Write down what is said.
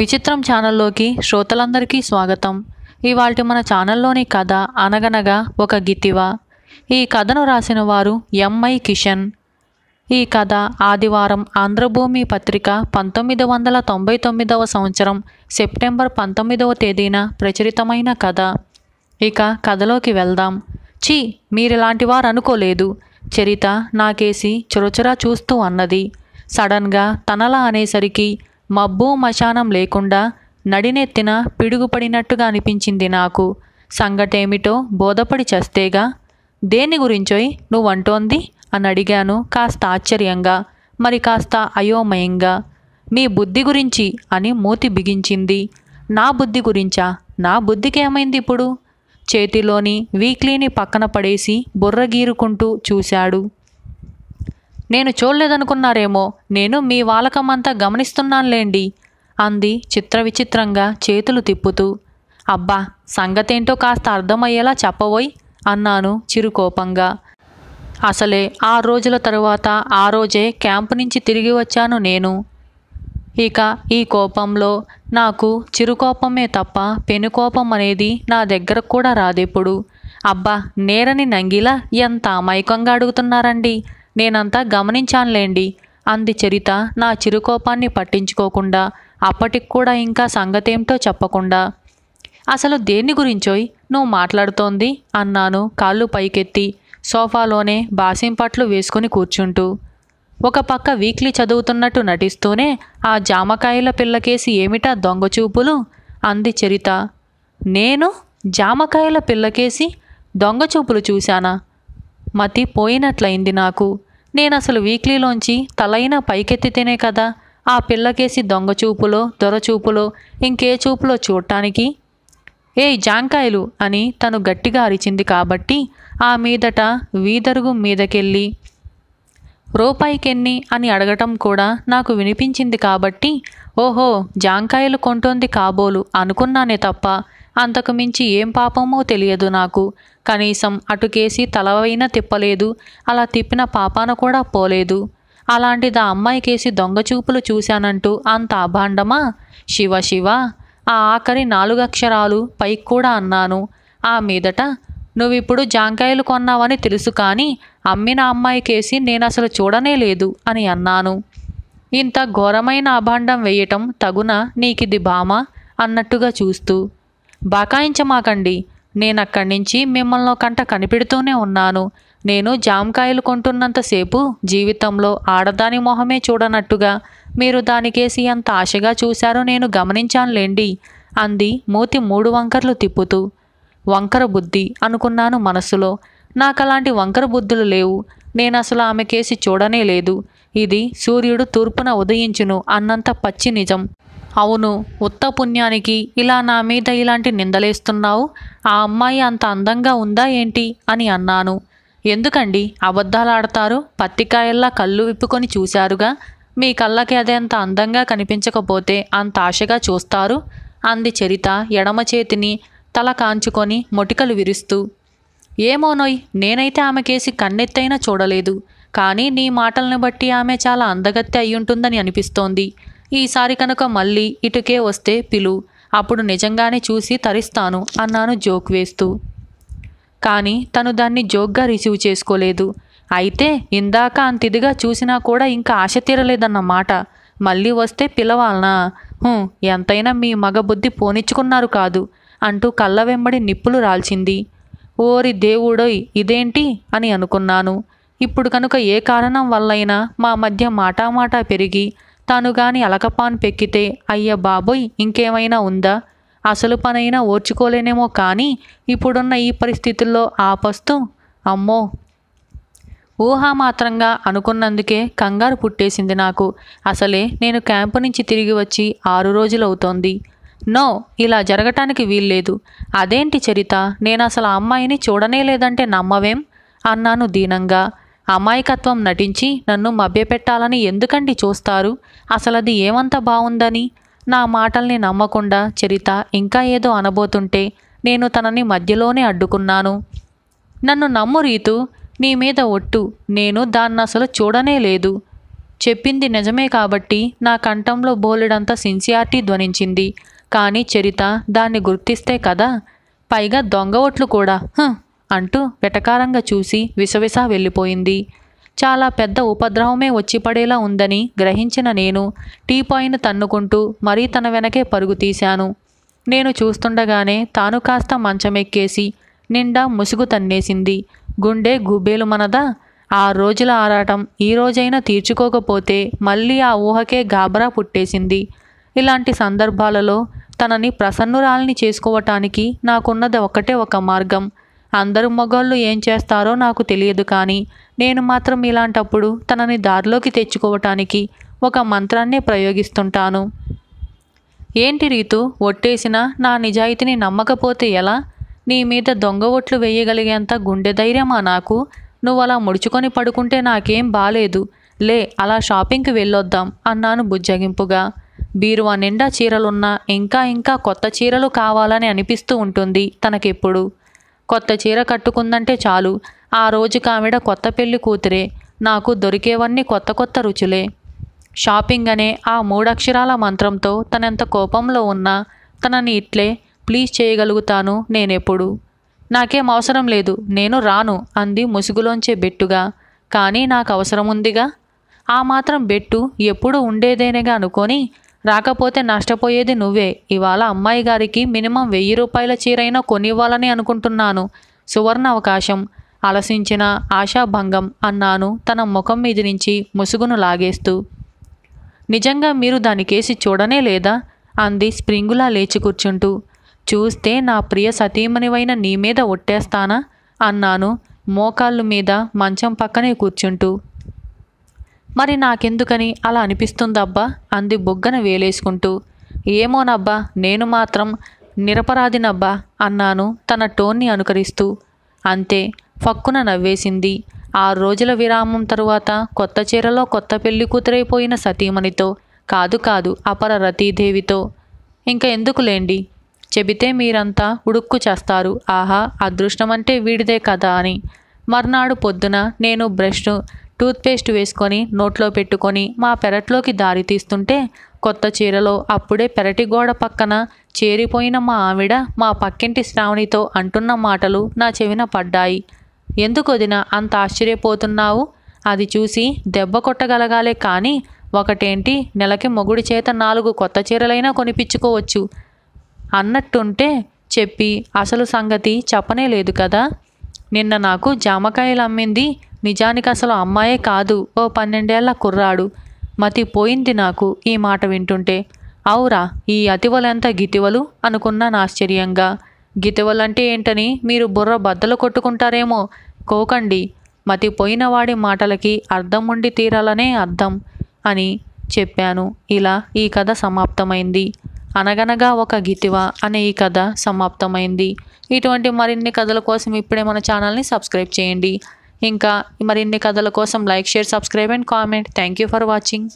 విచిత్రం ఛానల్లోకి శ్రోతలందరికీ స్వాగతం ఇవాళ మన ఛానల్లోని కథ అనగనగా ఒక గితివ ఈ కథను రాసిన వారు ఎంఐ కిషన్ ఈ కథ ఆదివారం ఆంధ్రభూమి పత్రిక పంతొమ్మిది వందల తొంభై తొమ్మిదవ సంవత్సరం సెప్టెంబర్ పంతొమ్మిదవ తేదీన ప్రచురితమైన కథ ఇక కథలోకి వెళ్దాం చీ మీరిలాంటి వారు అనుకోలేదు చరిత నాకేసి చురచురా చూస్తూ అన్నది సడన్గా తనలా అనేసరికి మబ్బు మశానం లేకుండా నడినెత్తిన పిడుగుపడినట్టుగా అనిపించింది నాకు సంగటేమిటో బోధపడి చస్తేగా దేని గురించోయ్ నువ్వంటోంది అని అడిగాను కాస్త ఆశ్చర్యంగా మరి కాస్త అయోమయంగా మీ బుద్ధి గురించి అని మూతి బిగించింది నా బుద్ధి గురించా నా బుద్ధికేమైంది ఇప్పుడు చేతిలోని వీక్లీని పక్కన పడేసి బుర్రగీరుకుంటూ చూశాడు నేను చూడలేదనుకున్నారేమో నేను మీ వాలకమంతా గమనిస్తున్నానులేండి అంది చిత్ర విచిత్రంగా చేతులు తిప్పుతూ అబ్బా సంగతేంటో కాస్త అర్థమయ్యేలా చెప్పవోయ్ అన్నాను చిరుకోపంగా అసలే ఆ రోజుల తరువాత ఆ రోజే క్యాంపు నుంచి తిరిగి వచ్చాను నేను ఇక ఈ కోపంలో నాకు చిరుకోపమే తప్ప పెనుకోపం అనేది నా దగ్గర కూడా రాదెప్పుడు అబ్బా నేరని నంగిలా ఎంత అమాయకంగా అడుగుతున్నారండి నేనంతా గమనించానులేండి అంది చరిత నా చిరుకోపాన్ని పట్టించుకోకుండా అప్పటికి కూడా ఇంకా సంగతేమిటో చెప్పకుండా అసలు దేన్ని గురించోయ్ నువ్వు మాట్లాడుతోంది అన్నాను కాళ్ళు పైకెత్తి సోఫాలోనే బాసింపట్లు వేసుకుని కూర్చుంటూ ఒక పక్క వీక్లీ చదువుతున్నట్టు నటిస్తూనే ఆ జామకాయల పిల్లకేసి ఏమిటా దొంగచూపులు అంది చరిత నేను జామకాయల పిల్లకేసి దొంగచూపులు చూశానా మతి పోయినట్లయింది నాకు నేను అసలు వీక్లీలోంచి తలైనా పైకెత్తితేనే కదా ఆ పిల్లకేసి దొంగ చూపులో దొరచూపులో ఇంకే చూపులో చూడటానికి ఏ జాంకాయలు అని తను గట్టిగా అరిచింది కాబట్టి ఆ మీదట వీధరుగు మీదకెళ్ళి రూపాయికెన్ని అని అడగటం కూడా నాకు వినిపించింది కాబట్టి ఓహో జాంకాయలు కొంటోంది కాబోలు అనుకున్నానే తప్ప అంతకుమించి ఏం పాపమో తెలియదు నాకు కనీసం అటుకేసి తలవైనా తిప్పలేదు అలా తిప్పిన పాపాన కూడా పోలేదు అలాంటిది ఆ అమ్మాయికేసి దొంగచూపులు చూశానంటూ అంత అభాండమా శివ శివ ఆ ఆఖరి నాలుగు అక్షరాలు పైకి కూడా అన్నాను ఆ మీదట నువ్విప్పుడు జాంకాయలు కొన్నావని తెలుసు కానీ అమ్మిన అమ్మాయి కేసి అసలు చూడనే లేదు అని అన్నాను ఇంత ఘోరమైన అభాండం వేయటం తగున నీకిది బామా అన్నట్టుగా చూస్తూ బాకాయించమాకండి నేనక్కడి నుంచి మిమ్మల్ని కంట కనిపెడుతూనే ఉన్నాను నేను జామకాయలు కొంటున్నంతసేపు జీవితంలో ఆడదాని మొహమే చూడనట్టుగా మీరు దానికేసి ఎంత ఆశగా చూశారో నేను గమనించానులేండి అంది మూతి మూడు వంకర్లు తిప్పుతూ వంకర బుద్ధి అనుకున్నాను మనసులో నాకలాంటి వంకర బుద్ధులు లేవు నేనసలు ఆమె కేసి చూడనే లేదు ఇది సూర్యుడు తూర్పున ఉదయించును అన్నంత పచ్చి నిజం అవును ఉత్త పుణ్యానికి ఇలా నా మీద ఇలాంటి నిందలేస్తున్నావు ఆ అమ్మాయి అంత అందంగా ఉందా ఏంటి అని అన్నాను ఎందుకండి అబద్ధాలాడతారు పత్తికాయల్లా కళ్ళు విప్పుకొని చూశారుగా మీ కళ్ళకి అంత అందంగా కనిపించకపోతే అంత ఆశగా చూస్తారు అంది చరిత ఎడమ చేతిని తల కాంచుకొని మొటికలు విరుస్తూ ఏమోనోయ్ నేనైతే ఆమెకేసి కన్నెత్తైనా చూడలేదు కానీ నీ మాటలను బట్టి ఆమె చాలా అందగత్తె అయ్యుంటుందని అనిపిస్తోంది ఈసారి కనుక మళ్ళీ ఇటుకే వస్తే పిలు అప్పుడు నిజంగానే చూసి తరిస్తాను అన్నాను జోక్ వేస్తూ కానీ తను దాన్ని జోక్గా రిసీవ్ చేసుకోలేదు అయితే ఇందాక అంతిదిగా చూసినా కూడా ఇంకా ఆశ తీరలేదన్నమాట మళ్ళీ వస్తే పిలవాలనా ఎంతైనా మీ మగబుద్ధి పోనిచ్చుకున్నారు కాదు అంటూ కళ్ళ వెంబడి నిప్పులు రాల్చింది ఓరి దేవుడోయ్ ఇదేంటి అని అనుకున్నాను ఇప్పుడు కనుక ఏ కారణం వల్లైనా మా మధ్య మాటామాటా పెరిగి తాను గాని అలకపాన్ పెక్కితే అయ్య బాబోయ్ ఇంకేమైనా ఉందా అసలు పనైనా ఓర్చుకోలేనేమో కానీ ఇప్పుడున్న ఈ పరిస్థితుల్లో ఆపస్తు అమ్మో ఊహామాత్రంగా అనుకున్నందుకే కంగారు పుట్టేసింది నాకు అసలే నేను క్యాంపు నుంచి తిరిగి వచ్చి ఆరు రోజులవుతోంది నో ఇలా జరగటానికి వీల్లేదు అదేంటి చరిత నేను అసలు ఆ అమ్మాయిని చూడనే లేదంటే నమ్మవేం అన్నాను దీనంగా అమాయకత్వం నటించి నన్ను మభ్యపెట్టాలని ఎందుకండి చూస్తారు అసలది ఏమంత బావుందని నా మాటల్ని నమ్మకుండా చరిత ఇంకా ఏదో అనబోతుంటే నేను తనని మధ్యలోనే అడ్డుకున్నాను నన్ను నమ్ము రీతు నీ మీద ఒట్టు నేను దాన్నసలు చూడనే లేదు చెప్పింది నిజమే కాబట్టి నా కంఠంలో బోలెడంత సిన్సియారిటీ ధ్వనించింది కానీ చరిత దాన్ని గుర్తిస్తే కదా పైగా దొంగ ఒట్లు కూడా అంటూ వెటకారంగా చూసి విసవిసా వెళ్ళిపోయింది చాలా పెద్ద ఉపద్రవమే వచ్చి పడేలా ఉందని గ్రహించిన నేను టీపాయిని తన్నుకుంటూ మరీ తన వెనకే పరుగు తీశాను నేను చూస్తుండగానే తాను కాస్త మంచమెక్కేసి నిండా ముసుగు తన్నేసింది గుండె గుబ్బేలు మనదా ఆ రోజుల ఆరాటం ఈ రోజైనా తీర్చుకోకపోతే మళ్ళీ ఆ ఊహకే గాబరా పుట్టేసింది ఇలాంటి సందర్భాలలో తనని ప్రసన్నురాల్ని చేసుకోవటానికి నాకున్నది ఒకటే ఒక మార్గం అందరు మగవాళ్ళు ఏం చేస్తారో నాకు తెలియదు కానీ నేను మాత్రం ఇలాంటప్పుడు తనని దారిలోకి తెచ్చుకోవటానికి ఒక మంత్రాన్నే ప్రయోగిస్తుంటాను ఏంటి రీతు ఒట్టేసినా నా నిజాయితీని నమ్మకపోతే ఎలా నీ మీద దొంగ ఒట్లు వేయగలిగేంత గుండె ధైర్యమా నాకు నువ్వు అలా ముడుచుకొని పడుకుంటే నాకేం బాలేదు లే అలా షాపింగ్కి వెళ్ళొద్దాం అన్నాను బుజ్జగింపుగా బీరువా నిండా చీరలున్నా ఇంకా ఇంకా కొత్త చీరలు కావాలని అనిపిస్తూ ఉంటుంది తనకెప్పుడు కొత్త చీర కట్టుకుందంటే చాలు ఆ రోజు కావిడ కొత్త పెళ్లి కూతురే నాకు దొరికేవన్నీ కొత్త కొత్త రుచులే షాపింగ్ అనే ఆ మూడక్షరాల మంత్రంతో తనెంత కోపంలో ఉన్నా తనని ఇట్లే ప్లీజ్ చేయగలుగుతాను నేనెప్పుడు నాకేం అవసరం లేదు నేను రాను అంది ముసుగులోంచే బెట్టుగా కానీ నాకు అవసరం ఉందిగా ఆ మాత్రం బెట్టు ఎప్పుడు ఉండేదేనేగా అనుకొని రాకపోతే నష్టపోయేది నువ్వే ఇవాళ అమ్మాయి గారికి మినిమం వెయ్యి రూపాయల చీరైనా కొనివ్వాలని అనుకుంటున్నాను సువర్ణ అవకాశం అలసించిన ఆశాభంగం అన్నాను తన ముఖం మీద నుంచి ముసుగును లాగేస్తూ నిజంగా మీరు దానికేసి చూడనే లేదా అంది స్ప్రింగులా లేచి కూర్చుంటూ చూస్తే నా ప్రియ సతీమణివైన నీ మీద ఒట్టేస్తానా అన్నాను మోకాళ్ళు మీద మంచం పక్కనే కూర్చుంటూ మరి నాకెందుకని అలా అనిపిస్తుందబ్బా అంది బొగ్గన వేలేసుకుంటూ ఏమోనబ్బా నేను మాత్రం నిరపరాధినబ్బా అన్నాను తన టోన్ని అనుకరిస్తూ అంతే ఫక్కున నవ్వేసింది ఆరు రోజుల విరామం తరువాత కొత్త చీరలో కొత్త పెళ్లి కూతురైపోయిన సతీమణితో కాదు కాదు అపర రతీదేవితో ఇంక ఎందుకులేండి చెబితే మీరంతా ఉడుక్కు చేస్తారు ఆహా అదృష్టమంటే వీడిదే కదా అని మర్నాడు పొద్దున నేను బ్రష్ను టూత్పేస్ట్ వేసుకొని నోట్లో పెట్టుకొని మా పెరట్లోకి దారి తీస్తుంటే కొత్త చీరలో అప్పుడే పెరటి గోడ పక్కన చేరిపోయిన మా ఆవిడ మా పక్కింటి శ్రావణితో అంటున్న మాటలు నా చెవిన పడ్డాయి ఎందుకు వదిన అంత ఆశ్చర్యపోతున్నావు అది చూసి దెబ్బ కొట్టగలగాలే కానీ ఒకటేంటి నెలకి మొగుడి చేత నాలుగు కొత్త చీరలైనా కొనిపించుకోవచ్చు అన్నట్టుంటే చెప్పి అసలు సంగతి చెప్పనే లేదు కదా నిన్న నాకు జామకాయలు అమ్మింది నిజానికి అసలు అమ్మాయే కాదు ఓ పన్నెండేళ్ల కుర్రాడు మతి పోయింది నాకు ఈ మాట వింటుంటే అవురా ఈ అతివలెంత గితివలు అనుకున్నాను ఆశ్చర్యంగా గితివలంటే ఏంటని మీరు బుర్ర బద్దలు కొట్టుకుంటారేమో కోకండి మతి వాడి మాటలకి అర్థం ఉండి తీరాలనే అర్థం అని చెప్పాను ఇలా ఈ కథ సమాప్తమైంది అనగనగా ఒక గితివ అనే ఈ కథ సమాప్తమైంది ఇటువంటి మరిన్ని కథల కోసం ఇప్పుడే మన ఛానల్ని సబ్స్క్రైబ్ చేయండి ఇంకా మరిన్ని కథల కోసం like share subscribe and comment thank you for watching